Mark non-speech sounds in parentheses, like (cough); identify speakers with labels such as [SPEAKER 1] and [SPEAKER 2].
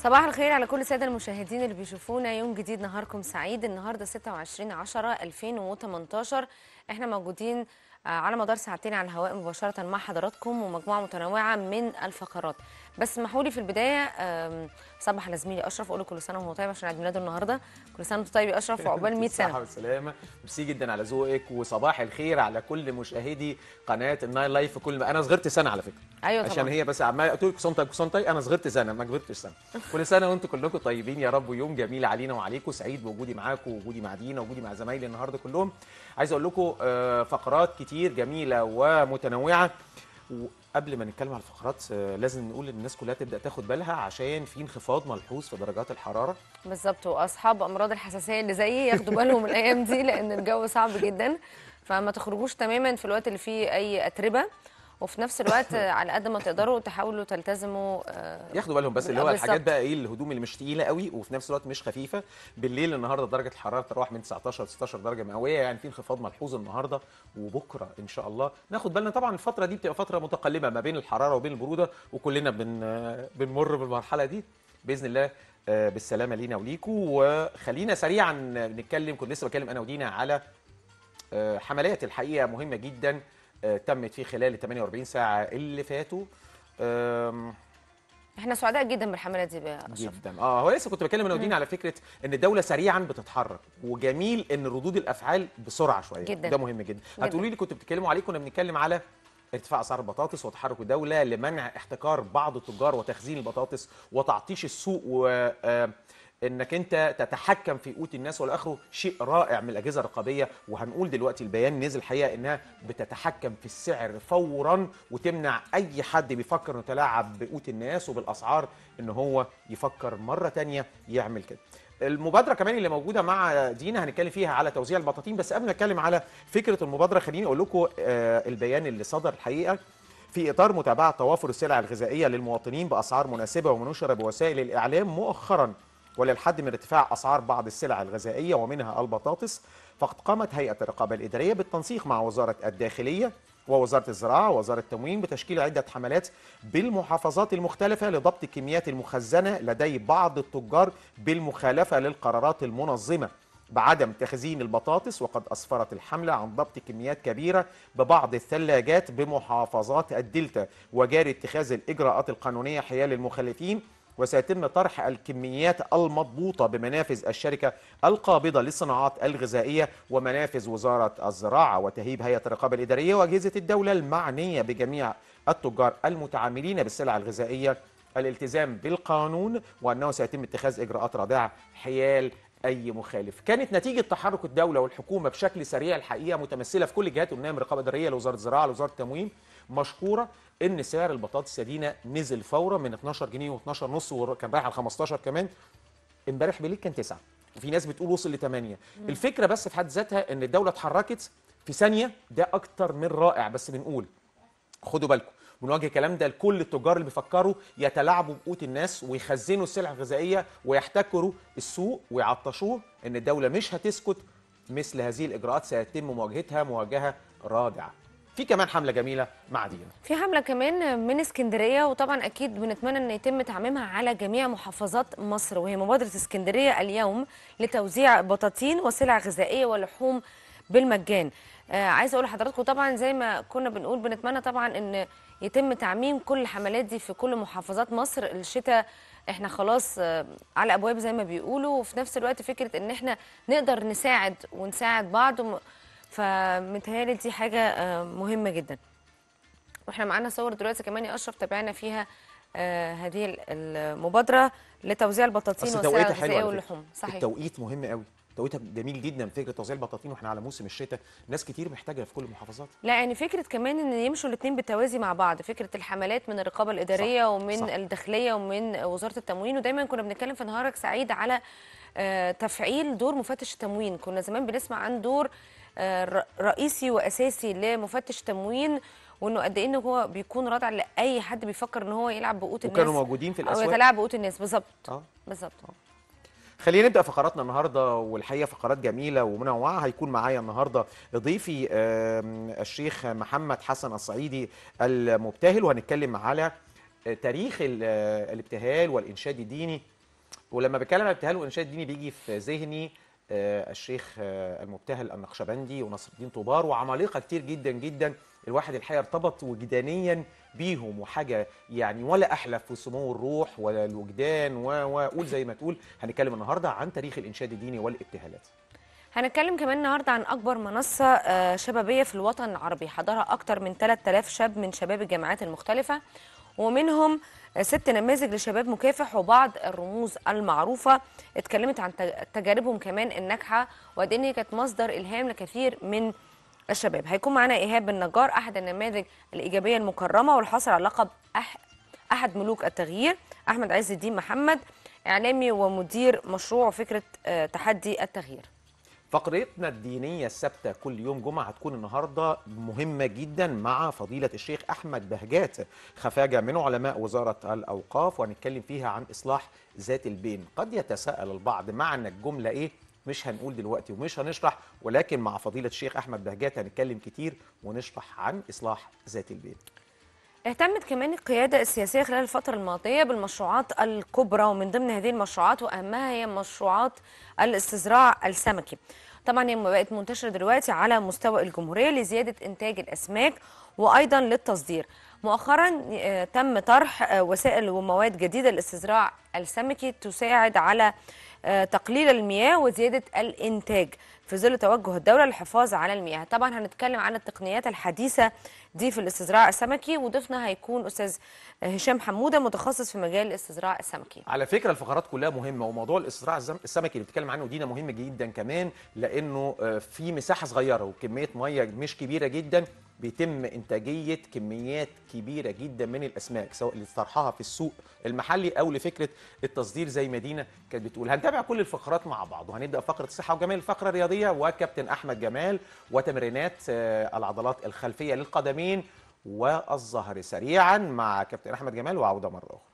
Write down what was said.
[SPEAKER 1] صباح الخير على كل الساده المشاهدين اللي بيشوفونا يوم جديد نهاركم سعيد النهارده 26 10 2018 احنا موجودين آه، على مدار ساعتين على الهواء مباشرة مع حضراتكم ومجموعة متنوعة من الفقرات بس اسمحوا لي في البداية صبح على زميلي أشرف أقول له كل سنة وهو طيب عشان عيد ميلاده النهاردة كل سنة وأنت طيب يا أشرف وعقبال 100 (laughs) سنة صباح
[SPEAKER 2] والسلامة ميرسي جدا على ذوقك وصباح الخير على كل مشاهدي قناة النايل لايف كل ما أنا صغرت سنة على فكرة ايوه عشان طبعا. هي بس عمال قلت لك كسنتي كسنتي انا صغرت سنه ما كبرتش سنه (laughs) كل سنه وانتم كلكم طيبين يا رب ويوم جميل علينا وعليكم سعيد بوجودي معاكم ووجودي مع دينا ووجودي مع زمايلي النهارده كلهم عايز اقول لكم آه، فقرات كتير كتير جميله ومتنوعه وقبل ما نتكلم على الفقرات آه، لازم نقول ان الناس كلها تبدا تاخد بالها عشان في انخفاض ملحوظ في درجات الحراره
[SPEAKER 1] بالظبط واصحاب امراض الحساسيه اللي زيي ياخدوا بالهم الايام دي لان الجو صعب جدا فما تخرجوش تماما في الوقت اللي فيه اي اتربه وفي نفس الوقت (laughs) على قد ما تقدروا تحاولوا تلتزموا
[SPEAKER 2] آه، ياخدوا بالهم بس اللي هو الحاجات بقى ايه الهدوم اللي مش تقيله قوي وفي نفس الوقت مش خفيفه بالليل النهارده درجه الحراره تروح من 19 ل 16 درجه مئويه يعني في انخفاض ملحوظ النهارده وبكره ان شاء الله ناخد بالنا طبعا الفتره دي بتبقى فتره متقلبه ما بين الحراره وبين البروده وكلنا بن بنمر بالمرحله دي باذن الله آه، بالسلامه لينا وليكم وخلينا سريعا نتكلم كنت لسه بتكلم انا ودينا على آه، حملات الحقيقه مهمه جدا آه، تمت في خلال ال 48 ساعه اللي فاتوا
[SPEAKER 1] احنا سعداء جدا بالحمله دي بقى جدا
[SPEAKER 2] اه هو لسه كنت بكلم انا ودين على فكره ان الدوله سريعا بتتحرك وجميل ان ردود الافعال بسرعه شويه جدا ده مهم جدا, جداً. هتقولي لي كنتوا بتتكلموا عليه كنا بنتكلم على ارتفاع اسعار البطاطس وتحرك الدوله لمنع احتكار بعض التجار وتخزين البطاطس وتعطيش السوق و آه انك انت تتحكم في قوت الناس والى اخره شيء رائع من الاجهزه الرقابيه وهنقول دلوقتي البيان نزل الحقيقه انها بتتحكم في السعر فورا وتمنع اي حد بيفكر انه يتلاعب بقوت الناس وبالاسعار ان هو يفكر مره ثانيه يعمل كده. المبادره كمان اللي موجوده مع دينا هنتكلم فيها على توزيع البطاطين بس قبل ما نتكلم على فكره المبادره خليني اقول لكم آه، البيان اللي صدر الحقيقه في اطار متابعه توافر السلع الغذائيه للمواطنين باسعار مناسبه ومنشره بوسائل الاعلام مؤخرا وللحد من ارتفاع أسعار بعض السلع الغذائية ومنها البطاطس فقد قامت هيئة الرقابة الإدارية بالتنسيق مع وزارة الداخلية ووزارة الزراعة ووزارة التموين بتشكيل عدة حملات بالمحافظات المختلفة لضبط الكميات المخزنة لدي بعض التجار بالمخالفة للقرارات المنظمة بعدم تخزين البطاطس وقد أسفرت الحملة عن ضبط كميات كبيرة ببعض الثلاجات بمحافظات الدلتا وجاري اتخاذ الإجراءات القانونية حيال المخالفين وسيتم طرح الكميات المضبوطة بمنافذ الشركة القابضة للصناعات الغذائية ومنافذ وزارة الزراعة وتهيب هيئة الرقابة الإدارية وأجهزة الدولة المعنية بجميع التجار المتعاملين بالسلع الغذائية الالتزام بالقانون وأنه سيتم اتخاذ إجراءات رادعة حيال اي مخالف كانت نتيجه تحرك الدوله والحكومه بشكل سريع الحقيقه متمثله في كل الجهات قلناها من الرقابه اداريه لوزاره الزراعه لوزاره التموين مشكوره ان سعر البطاطس السدينه نزل فورا من 12 جنيه و12 نص وكان رايح على 15 كمان امبارح بالليل كان 9 وفي ناس بتقول وصل ل 8 الفكره بس في حد ذاتها ان الدوله اتحركت في ثانيه ده اكتر من رائع بس بنقول خدوا بالكم بنواجه الكلام ده لكل التجار اللي بيفكروا يتلاعبوا بقوت الناس ويخزنوا السلع الغذائيه ويحتكروا السوق ويعطشوه ان الدوله مش هتسكت مثل هذه الاجراءات سيتم مواجهتها مواجهه رادعه في كمان حمله جميله مع دينا
[SPEAKER 1] في حمله كمان من اسكندريه وطبعا اكيد بنتمنى ان يتم تعميمها على جميع محافظات مصر وهي مبادره اسكندريه اليوم لتوزيع بطاطين وسلع غذائيه ولحوم بالمجان آه عايزه اقول لحضراتكم طبعا زي ما كنا بنقول بنتمنى طبعا ان يتم تعميم كل الحملات دي في كل محافظات مصر الشتاء احنا خلاص آه، على ابواب زي ما بيقولوا وفي نفس الوقت فكره ان احنا نقدر نساعد ونساعد بعض وم... فمتهيألي دي حاجه آه، مهمه جدا واحنا معانا صور دلوقتي كمان يا اشرف تابعنا فيها آه، هذه المبادره لتوزيع البطاطين والسلع الغذائيه واللحوم صحيح
[SPEAKER 2] التوقيت مهم قوي توقيتها جميل جدا فكره توزيع البطاطين واحنا على موسم الشتاء ناس كتير محتاجه في كل المحافظات
[SPEAKER 1] لا يعني فكره كمان ان يمشوا الاثنين بالتوازي مع بعض فكره الحملات من الرقابه الاداريه صح. ومن صح. الداخليه ومن وزاره التموين ودايما كنا بنتكلم في نهارك سعيد على آه، تفعيل دور مفتش التموين كنا زمان بنسمع عن دور آه، رئيسي واساسي لمفتش التموين وانه قد ايه ان هو بيكون رادع لاي حد بيفكر ان هو يلعب بقوت الناس وكانوا موجودين في الاسواق او يتلاعب بقوت الناس بالظبط آه. بالظبط آه.
[SPEAKER 2] خلينا نبدا فقراتنا النهارده والحقيقه فقرات جميله ومنوعه هيكون معايا النهارده ضيفي الشيخ محمد حسن الصعيدي المبتهل وهنتكلم على تاريخ آه، الابتهال والانشاد الديني ولما بتكلم عن الابتهال والانشاد الديني بيجي في ذهني آه، الشيخ آه، المبتهل النقشبندي ونصر الدين طوبار وعمالقه كتير جدا جدا الواحد الحقيقه ارتبط وجدانيا بيهم وحاجه يعني ولا احلى في سمو الروح ولا الوجدان وقول زي ما تقول هنتكلم النهارده عن تاريخ الانشاد الديني والابتهالات.
[SPEAKER 1] هنتكلم كمان النهارده عن اكبر منصه آه، شبابيه في الوطن العربي حضرها اكتر من 3000 شاب من شباب الجامعات المختلفه ومنهم ست نماذج لشباب مكافح وبعض الرموز المعروفة اتكلمت عن تجاربهم كمان الناجحة وقد إن هي كانت مصدر إلهام لكثير من الشباب هيكون معانا إيهاب النجار أحد النماذج الإيجابية المكرمة والحاصل على لقب أح... أحد ملوك التغيير أحمد عز الدين محمد إعلامي ومدير مشروع فكرة آه، تحدي التغيير
[SPEAKER 2] فقرتنا الدينية الثابتة كل يوم جمعة هتكون النهاردة مهمة جدا مع فضيلة الشيخ أحمد بهجات خفاجة من علماء وزارة الأوقاف وهنتكلم فيها عن إصلاح ذات البين قد يتساءل البعض معنى الجملة إيه مش هنقول دلوقتي ومش هنشرح ولكن مع فضيلة الشيخ أحمد بهجات هنتكلم كتير ونشرح عن إصلاح ذات البين
[SPEAKER 1] اهتمت كمان القيادة السياسية خلال الفترة الماضية بالمشروعات الكبرى ومن ضمن هذه المشروعات وأهمها هي مشروعات الاستزراع السمكي طبعا هي بقت منتشرة دلوقتي على مستوى الجمهورية لزيادة إنتاج الأسماك وأيضا للتصدير مؤخرا آه، تم طرح آه، وسائل ومواد جديدة للاستزراع السمكي تساعد على آه، تقليل المياه وزيادة الإنتاج في ظل توجه الدولة للحفاظ على المياه طبعا هنتكلم عن التقنيات الحديثة ضيف الاستزراع السمكي وضيفنا هيكون استاذ هشام حموده متخصص في مجال الاستزراع السمكي.
[SPEAKER 2] على فكره الفقرات كلها مهمه وموضوع الاستزراع السمكي اللي بتتكلم عنه دينا مهم جدا كمان لانه آه، في مساحه صغيره وكميه ميه مش كبيره جدا بيتم انتاجيه كميات كبيره جدا من الاسماك سواء لطرحها في السوق المحلي او لفكره التصدير زي مدينه كانت بتقول هنتابع كل الفقرات مع بعض وهنبدا فقره الصحه وجمال الفقره الرياضيه وكابتن احمد جمال وتمرينات آه، العضلات الخلفيه للقدمين اليمين والظهر سريعا مع كابتن احمد جمال وعوده مره اخرى